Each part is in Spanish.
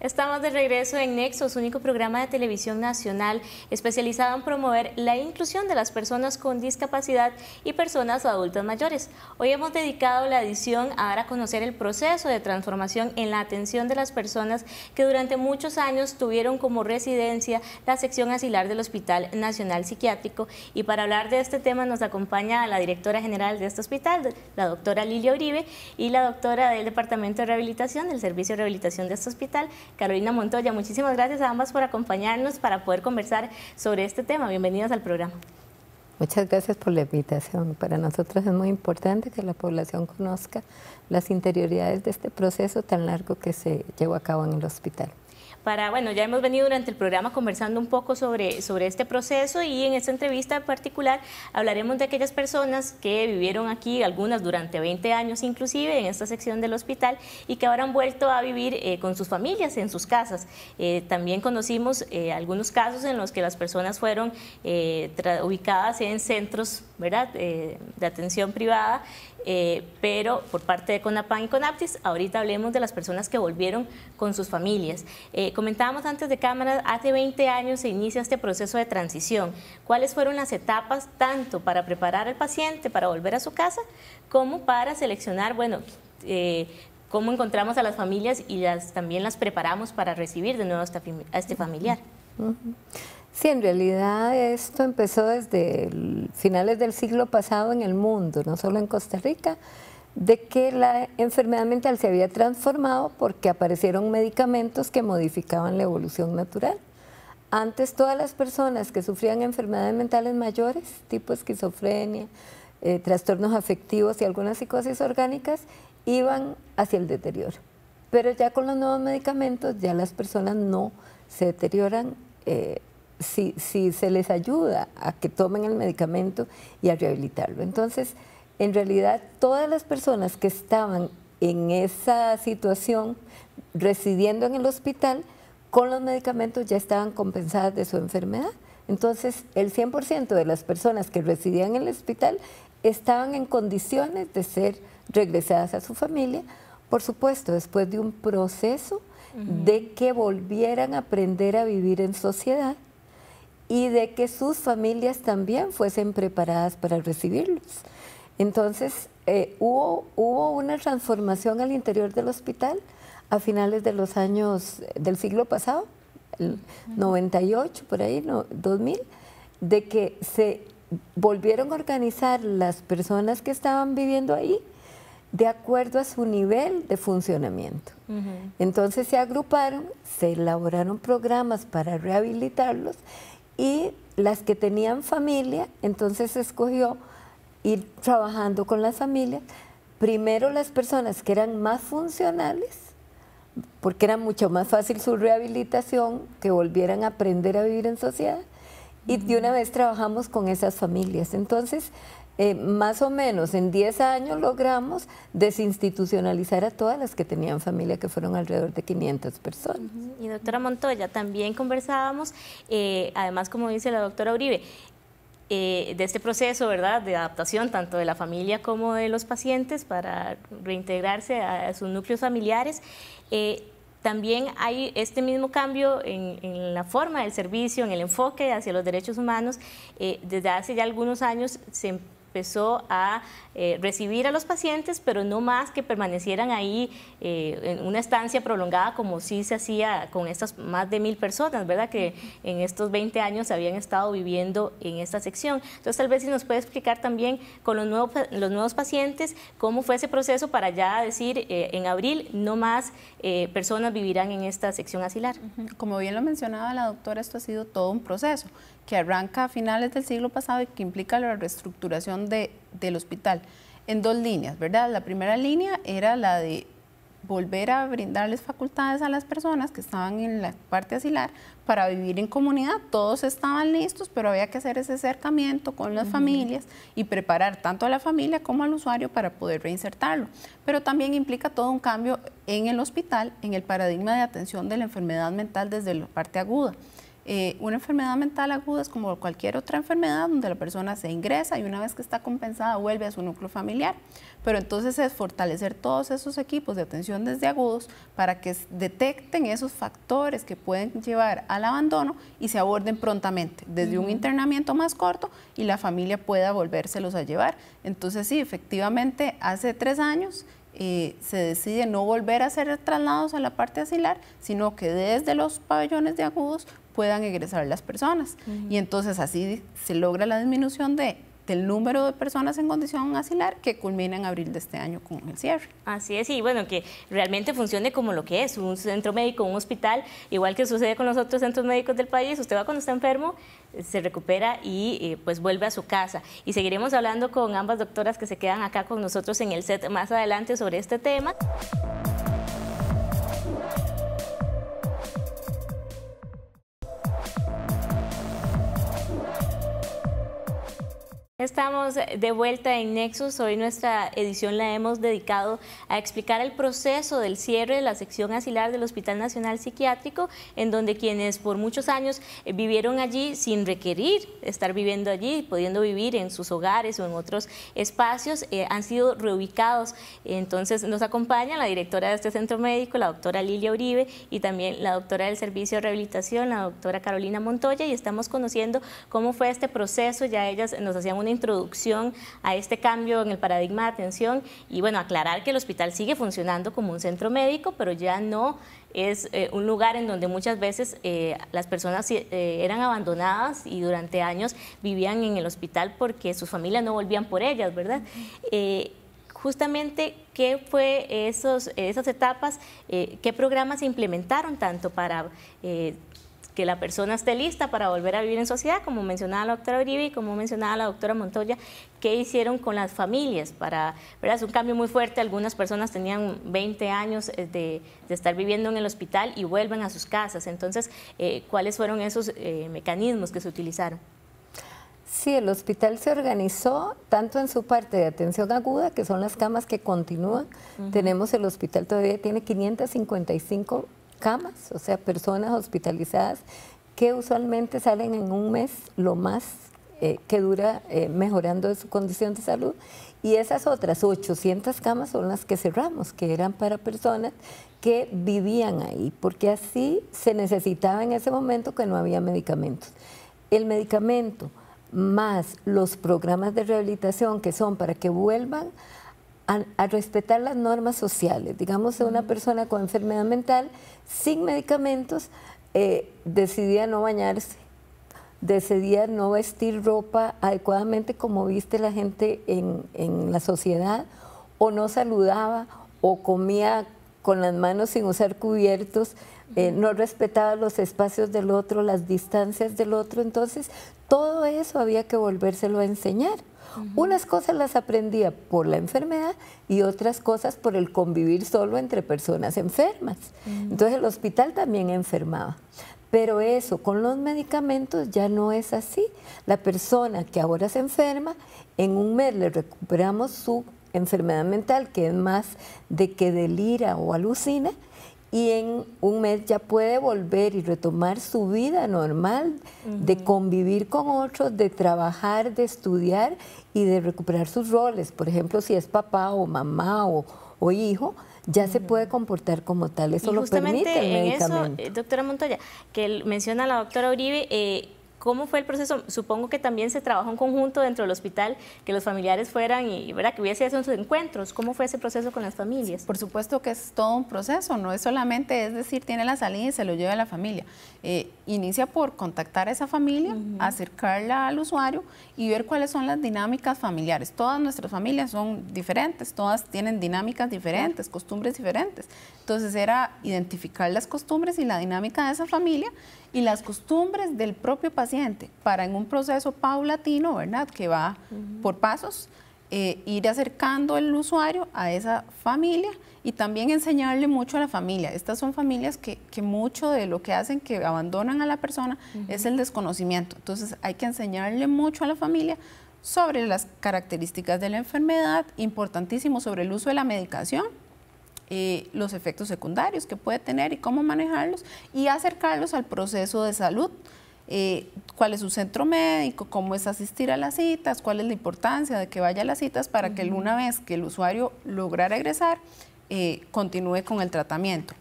Estamos de regreso en Nexos, único programa de televisión nacional especializado en promover la inclusión de las personas con discapacidad y personas adultas mayores. Hoy hemos dedicado la edición a dar a conocer el proceso de transformación en la atención de las personas que durante muchos años tuvieron como residencia la sección asilar del Hospital Nacional Psiquiátrico. Y para hablar de este tema nos acompaña la directora general de este hospital, la doctora Lilia Uribe, y la doctora del Departamento de Rehabilitación, del Servicio de Rehabilitación de este hospital, Carolina Montoya. Muchísimas gracias a ambas por acompañarnos para poder conversar sobre este tema. Bienvenidas al programa. Muchas gracias por la invitación. Para nosotros es muy importante que la población conozca las interioridades de este proceso tan largo que se llevó a cabo en el hospital bueno, ya hemos venido durante el programa conversando un poco sobre, sobre este proceso y en esta entrevista en particular hablaremos de aquellas personas que vivieron aquí, algunas durante 20 años inclusive, en esta sección del hospital y que ahora han vuelto a vivir eh, con sus familias en sus casas. Eh, también conocimos eh, algunos casos en los que las personas fueron ubicadas en centros ¿verdad? Eh, de atención privada, eh, pero por parte de CONAPAN y CONAPTIS, ahorita hablemos de las personas que volvieron con sus familias. Eh, comentábamos antes de cámara, hace 20 años se inicia este proceso de transición. ¿Cuáles fueron las etapas tanto para preparar al paciente para volver a su casa como para seleccionar, bueno, cómo encontramos a las familias y las, también las preparamos para recibir de nuevo a este familiar? Sí, en realidad esto empezó desde finales del siglo pasado en el mundo, no solo en Costa Rica, de que la enfermedad mental se había transformado porque aparecieron medicamentos que modificaban la evolución natural. Antes todas las personas que sufrían enfermedades mentales mayores, tipo esquizofrenia, eh, trastornos afectivos y algunas psicosis orgánicas, iban hacia el deterioro. Pero ya con los nuevos medicamentos ya las personas no se deterioran eh, si, si, se les ayuda a que tomen el medicamento y a rehabilitarlo. Entonces, en realidad, todas las personas que estaban en esa situación, residiendo en el hospital, con los medicamentos ya estaban compensadas de su enfermedad. Entonces, el 100% de las personas que residían en el hospital estaban en condiciones de ser regresadas a su familia, por supuesto, después de un proceso de que volvieran a aprender a vivir en sociedad y de que sus familias también fuesen preparadas para recibirlos. Entonces, eh, hubo, hubo una transformación al interior del hospital a finales de los años eh, del siglo pasado, el 98, por ahí, 2000, de que se volvieron a organizar las personas que estaban viviendo ahí de acuerdo a su nivel de funcionamiento. Entonces se agruparon, se elaboraron programas para rehabilitarlos y las que tenían familia, entonces se escogió ir trabajando con las familias. Primero las personas que eran más funcionales, porque era mucho más fácil su rehabilitación, que volvieran a aprender a vivir en sociedad. Y de una vez trabajamos con esas familias. Entonces, eh, más o menos en 10 años logramos desinstitucionalizar a todas las que tenían familia, que fueron alrededor de 500 personas. Y doctora Montoya, también conversábamos, eh, además como dice la doctora Uribe, eh, de este proceso, ¿verdad?, de adaptación tanto de la familia como de los pacientes para reintegrarse a, sus núcleos familiares. también hay este mismo cambio en, la forma del servicio, en el enfoque hacia los derechos humanos. desde hace ya algunos años se empezó a eh, recibir a los pacientes, pero no más que permanecieran ahí eh, en una estancia prolongada como sí se hacía con estas más de mil personas, ¿verdad? Que en estos 20 años habían estado viviendo en esta sección. Entonces, tal vez si nos puede explicar también con los nuevos, los nuevos pacientes cómo fue ese proceso para ya decir eh, en abril no más personas vivirán en esta sección asilar. Como bien lo mencionaba la doctora, esto ha sido todo un proceso que arranca a finales del siglo pasado y que implica la reestructuración del hospital en dos líneas, ¿verdad? La primera línea era la de volver a brindarles facultades a las personas que estaban en la parte asilar para vivir en comunidad. Todos estaban listos, pero había que hacer ese acercamiento con las familias y preparar tanto a la familia como al usuario para poder reinsertarlo. Pero también implica todo un cambio en el hospital, en el paradigma de atención de la enfermedad mental desde la parte aguda. Eh, una enfermedad mental aguda es como cualquier otra enfermedad donde la persona se ingresa y una vez que está compensada vuelve a su núcleo familiar. Pero entonces es fortalecer todos esos equipos de atención desde agudos para que detecten esos factores que pueden llevar al abandono y se aborden prontamente, desde un internamiento más corto y la familia pueda volvérselos a llevar. Entonces sí, efectivamente, hace tres años eh, se decide no volver a ser traslados a la parte asilar, sino que desde los pabellones de agudos puedan egresar las personas. Y entonces así se logra la disminución de, del número de personas en condición asilar que culmina en abril de este año con el cierre. Así es, y bueno, que realmente funcione como lo que es, un centro médico, un hospital, igual que sucede con los otros centros médicos del país, usted va cuando está enfermo, se recupera y eh, pues vuelve a su casa. Y seguiremos hablando con ambas doctoras que se quedan acá con nosotros en el set más adelante sobre este tema. Estamos de vuelta en Nexus. Hoy nuestra edición la hemos dedicado a explicar el proceso del cierre de la sección asilar del Hospital Nacional Psiquiátrico, en donde quienes por muchos años vivieron allí sin requerir estar viviendo allí, pudiendo vivir en sus hogares o en otros espacios, eh, han sido reubicados. Entonces nos acompaña la directora de este centro médico, la doctora Lilia Uribe, y también la doctora del Servicio de Rehabilitación, la doctora Carolina Montoya, y estamos conociendo cómo fue este proceso. Ya ellas nos hacían una introducción a este cambio en el paradigma de atención y bueno, aclarar que el hospital sigue funcionando como un centro médico, pero ya no es eh, un lugar en donde muchas veces eh, las personas eh, eran abandonadas y durante años vivían en el hospital porque sus familias no volvían por ellas, ¿verdad? justamente qué fue esos, esas etapas, qué programas se implementaron tanto para que la persona esté lista para volver a vivir en sociedad, como mencionaba la doctora Uribe como mencionaba la doctora Montoya, qué hicieron con las familias para, Es un cambio muy fuerte, algunas personas tenían 20 años eh, de, estar viviendo en el hospital y vuelven a sus casas, entonces, eh, ¿cuáles fueron esos eh, mecanismos que se utilizaron? Sí, el hospital se organizó tanto en su parte de atención aguda, que son las camas que continúan. Tenemos el hospital todavía tiene 555 camas, o sea, personas hospitalizadas que usualmente salen en un mes lo más eh, que dura eh, mejorando su condición de salud. Y esas otras 800 camas son las que cerramos, que eran para personas que vivían ahí, porque así se necesitaba en ese momento que no había medicamentos. El medicamento más los programas de rehabilitación que son para que vuelvan a, respetar las normas sociales. Digamos, una persona con enfermedad mental, sin medicamentos, eh, decidía no bañarse, decidía no vestir ropa adecuadamente como viste la gente en, en la sociedad, o no saludaba, o comía con las manos sin usar cubiertos, eh, no respetaba los espacios del otro, las distancias del otro. Entonces, todo eso había que volvérselo a enseñar. Unas cosas las aprendía por la enfermedad y otras cosas por el convivir solo entre personas enfermas. Entonces el hospital también enfermaba. Pero eso, con los medicamentos ya no es así. La persona que ahora se enferma, en un mes le recuperamos su enfermedad mental, que es más de que delira o alucina, y en un mes ya puede volver y retomar su vida normal de convivir con otros, de trabajar, de estudiar y de recuperar sus roles. Por ejemplo, si es papá o mamá o, hijo, ya se puede comportar como tal. Eso lo permite el medicamento. En eso, eh, doctora Montoya, que menciona la doctora Uribe, eh, ¿Cómo fue el proceso? Supongo que también se trabajó en conjunto dentro del hospital, que los familiares fueran y ¿verdad? que hubiese esos encuentros. ¿Cómo fue ese proceso con las familias? Por supuesto que es todo un proceso, no es solamente, es decir, tiene la salida y se lo lleva a la familia. Eh, inicia por contactar a esa familia, acercarla al usuario y ver cuáles son las dinámicas familiares. Todas nuestras familias son diferentes, todas tienen dinámicas diferentes, costumbres diferentes. Entonces era identificar las costumbres y la dinámica de esa familia y las costumbres del propio paciente para en un proceso paulatino, ¿verdad? Que va por pasos, eh, ir acercando el usuario a esa familia y también enseñarle mucho a la familia. Estas son familias que, mucho de lo que hacen que abandonan a la persona es el desconocimiento. Entonces hay que enseñarle mucho a la familia sobre las características de la enfermedad, importantísimo sobre el uso de la medicación, eh, los efectos secundarios que puede tener y cómo manejarlos y acercarlos al proceso de salud eh, cuál es su centro médico, cómo es asistir a las citas, cuál es la importancia de que vaya a las citas para que una vez que el usuario lograra egresar, eh, continúe con el tratamiento.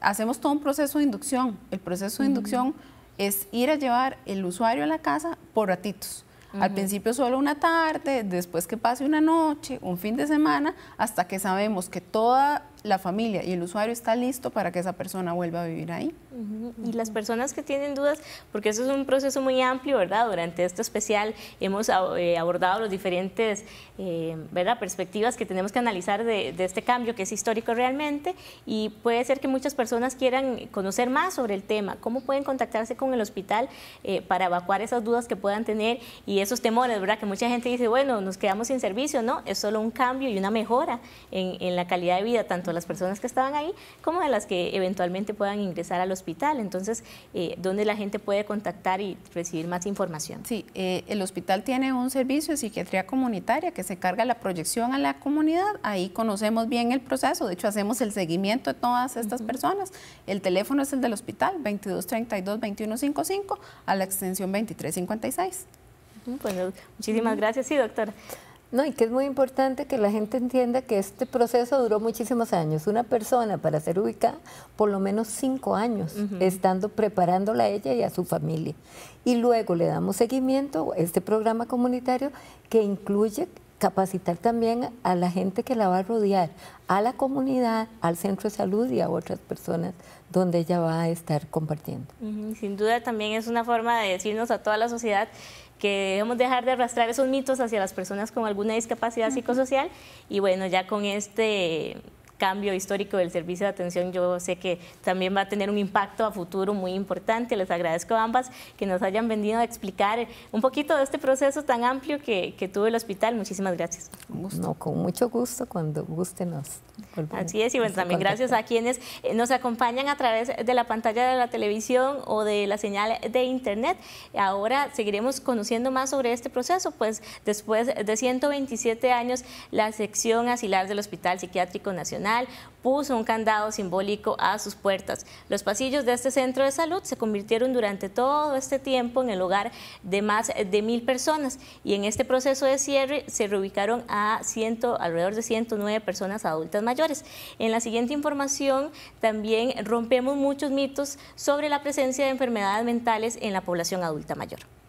Hacemos todo un proceso de inducción. El proceso de inducción es ir a llevar el usuario a la casa por ratitos. Al principio solo una tarde, después que pase una noche, un fin de semana, hasta que sabemos que toda la familia y el usuario está listo para que esa persona vuelva a vivir ahí. Y las personas que tienen dudas, porque eso es un proceso muy amplio, ¿verdad? Durante este especial hemos eh, abordado los diferentes eh, ¿verdad? perspectivas que tenemos que analizar de, este cambio que es histórico realmente y puede ser que muchas personas quieran conocer más sobre el tema, cómo pueden contactarse con el hospital eh, para evacuar esas dudas que puedan tener y esos temores, ¿verdad? Que mucha gente dice, bueno, nos quedamos sin servicio, ¿no? Es solo un cambio y una mejora en, en la calidad de vida, tanto las personas que estaban ahí como de las que eventualmente puedan ingresar al hospital. Entonces, eh, ¿dónde la gente puede contactar y recibir más información? Sí, eh, el hospital tiene un servicio de psiquiatría comunitaria que se carga la proyección a la comunidad. Ahí conocemos bien el proceso. De hecho, hacemos el seguimiento de todas estas personas. El teléfono es el del hospital, 2232-2155 a la extensión 2356. Pues, muchísimas gracias, sí, doctora. No, y que es muy importante que la gente entienda que este proceso duró muchísimos años. Una persona para ser ubicada, por lo menos cinco años, estando preparándola a ella y a su familia. Y luego le damos seguimiento a este programa comunitario que incluye capacitar también a la gente que la va a rodear, a la comunidad, al centro de salud y a otras personas donde ella va a estar compartiendo. Sin duda también es una forma de decirnos a toda la sociedad que debemos dejar de arrastrar esos mitos hacia las personas con alguna discapacidad psicosocial y bueno, ya con este cambio histórico del servicio de atención, yo sé que también va a tener un impacto a futuro muy importante. Les agradezco a ambas que nos hayan venido a explicar un poquito de este proceso tan amplio que, tuvo el hospital. Muchísimas gracias. No, con mucho gusto, cuando guste nos. Así es, y bueno, también gracias a quienes eh, nos acompañan a través de la pantalla de la televisión o de la señal de internet. Ahora seguiremos conociendo más sobre este proceso, pues después de 127 años, la sección asilar del Hospital Psiquiátrico Nacional puso un candado simbólico a sus puertas. Los pasillos de este centro de salud se convirtieron durante todo este tiempo en el hogar de más de mil personas y en este proceso de cierre se reubicaron a alrededor de 109 personas adultas mayores. En la siguiente información también rompemos muchos mitos sobre la presencia de enfermedades mentales en la población adulta mayor.